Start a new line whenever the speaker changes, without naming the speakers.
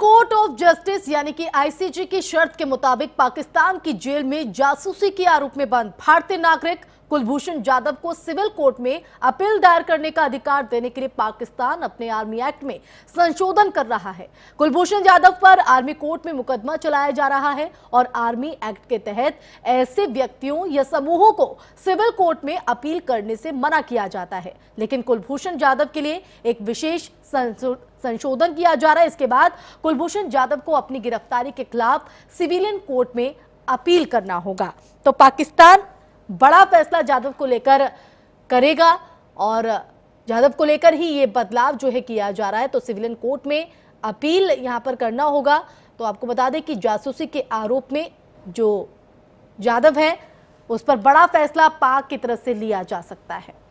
court of justice यानी कि ICG की शर्त के मुताबिक पाकिस्तान की जेल में जासूसी के आरोप में बंद भारतीय नागरिक कुलभूषण जाधव को सिविल कोर्ट में अपील दायर करने का अधिकार देने के लिए पाकिस्तान अपने आर्मी एक्ट में संशोधन कर रहा है कुलभूषण जाधव पर आर्मी कोर्ट में मुकदमा चलाया जा रहा है और आर्मी एक्ट के तहत ऐसे व्यक्तियों या समूहों को सिविल कोर्ट में अपील करने से मना किया जाता है लेकिन कुलभूषण जाधव के लिए एक विशेष संशोधन किया जा रहा है इसके बाद कुलभूषण जाधव को अपनी गिरफ्तारी के खिलाफ सिविलियन कोर्ट में अपील करना होगा तो पाकिस्तान बड़ा फैसला जाधव को लेकर करेगा और जाधव को लेकर ही ये बदलाव जो है किया जा रहा है तो सिविलियन कोर्ट में अपील यहां पर करना होगा तो आपको बता दें कि जासूसी के आरोप में जो यादव है उस पर बड़ा फैसला पाक की तरफ से लिया जा सकता है